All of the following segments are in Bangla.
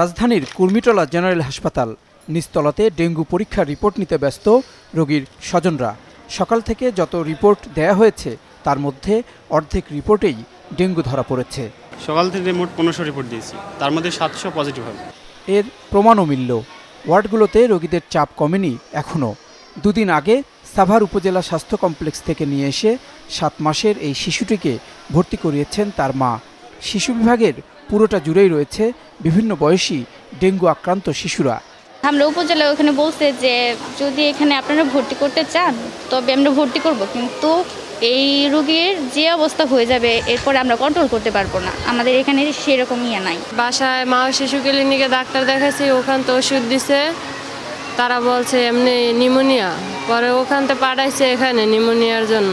রাজধানীর কুর্মিটলা জেনারেল হাসপাতাল নিস্তলাতে ডেঙ্গু পরীক্ষার রিপোর্ট নিতে ব্যস্ত রোগীর স্বজনরা সকাল থেকে যত রিপোর্ট দেয়া হয়েছে তার মধ্যে অর্ধেক রিপোর্টেই ডেঙ্গু ধরা পড়েছে সকাল থেকে মোট পনেরোশো রিপোর্ট দিয়েছি তার মধ্যে সাতশো পজিটিভ হবে এর প্রমাণও মিলল ওয়ার্ডগুলোতে রোগীদের চাপ কমেনি এখনও দুদিন আগে সাভার উপজেলা স্বাস্থ্য কমপ্লেক্স থেকে নিয়ে এসে সাত মাসের এই শিশুটিকে ভর্তি করিয়েছেন তার মা শিশু বিভাগের পুরোটা জুড়েই রয়েছে বিভিন্ন বয়সী ডেঙ্গু আক্রান্ত শিশুরা আমরা উপজেলা ওখানে বলছে যে যদি এখানে আপনারা ভর্তি করতে চান তবে আমরা ভর্তি করব কিন্তু এই রোগীর যে অবস্থা হয়ে যাবে এরপর আমরা কন্ট্রোল করতে পারবো না আমাদের এখানে সেরকম ইয়ে নাই বাসায় মা শিশু ক্লিনিকে ডাক্তার দেখাচ্ছি ওখান তো ওষুধ দিছে তারা বলছে এমনি নিমোনিয়া পরে ওখান থেকে পাঠাইছে এখানে নিমোনিয়ার জন্য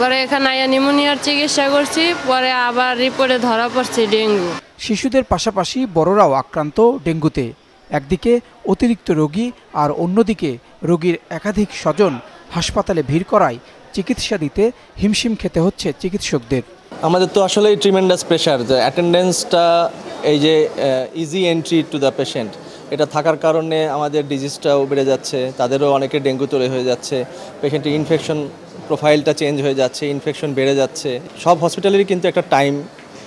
পরে এখানে আয়া নিউমোনিয়ার চিকিৎসা করছি পরে আবার রিপোর্টে ধরা পড়ছে ডেঙ্গু শিশুদের পাশাপাশি বড়রাও আক্রান্ত ডেঙ্গুতে একদিকে অতিরিক্ত রোগী আর অন্যদিকে রোগীর একাধিক স্বজন হাসপাতালে ভিড় করায় চিকিৎসা দিতে হিমশিম খেতে হচ্ছে চিকিৎসকদের আমাদের তো আসলেই ট্রিমেন্ডাস প্রেশার অ্যাটেন্ডেন্সটা এই যে easy entry to the patient এটা থাকার কারণে আমাদের ডিজিজটাও বেড়ে যাচ্ছে তাদেরও অনেকে ডেঙ্গু তৈরি হয়ে যাচ্ছে পেশেন্টের ইনফেকশন প্রোফাইলটা চেঞ্জ হয়ে যাচ্ছে ইনফেকশন বেড়ে যাচ্ছে সব হসপিটালেরই কিন্তু একটা টাইম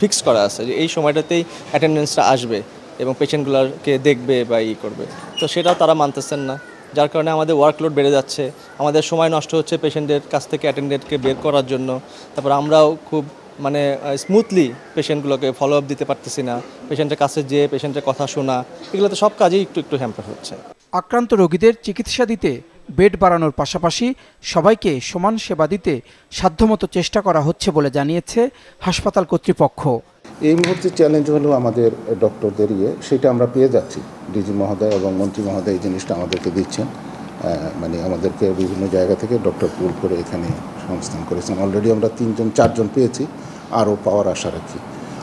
ফিক্স করা আছে যে এই সময়টাতেই অ্যাটেন্ডেন্সটা আসবে এবং পেশেন্টগুলোকে দেখবে বা ই করবে তো সেটাও তারা মানতেছেন না যার কারণে আমাদের ওয়ার্কলোড বেড়ে যাচ্ছে আমাদের সময় নষ্ট হচ্ছে পেশেন্টদের কাছ থেকে অ্যাটেন্ডেন্টকে বের করার জন্য তারপর আমরাও খুব মানে স্মুথলি পেশেন্টগুলোকে ফলো আপ দিতে পারতেছি না পেশেন্টের কাছে যেয়ে পেশেন্টের কথা শোনা এগুলোতে সব কাজেই একটু একটু হ্যাম্পার হচ্ছে আক্রান্ত রোগীদের চিকিৎসা দিতে বেড বাড়ানোর পাশাপাশি সবাইকে সমান সেবা দিতে সাধ্যমতো চেষ্টা করা হচ্ছে বলে জানিয়েছে হাসপাতাল কর্তৃপক্ষ এই মুহূর্তে চ্যালেঞ্জ হলো আমাদের ডক্টরদের ইয়ে সেটা আমরা পেয়ে যাচ্ছি ডিজি মহোদয় এবং মন্ত্রী মহোদয় এই জিনিসটা আমাদেরকে দিচ্ছেন মানে আমাদেরকে বিভিন্ন জায়গা থেকে ডক্টর পুল করে এখানে সংস্থান করেছেন অলরেডি আমরা তিনজন চারজন পেয়েছি আরও পাওয়ার আশা রাখি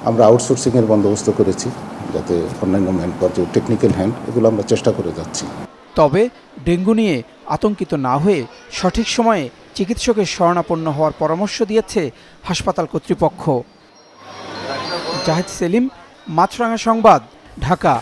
আমরা আউটসোর্সিংয়ের বন্দোবস্ত করেছি যাতে অন্যান্য ম্যান যে টেকনিক্যাল হ্যান্ড এগুলো আমরা চেষ্টা করে যাচ্ছি তবে ডেঙ্গু নিয়ে আতঙ্কিত না হয়ে সঠিক সময়ে চিকিৎসকের শরণাপন্ন হওয়ার পরামর্শ দিয়েছে হাসপাতাল কর্তৃপক্ষ জাহেদ সেলিম মাছরাঙা সংবাদ ঢাকা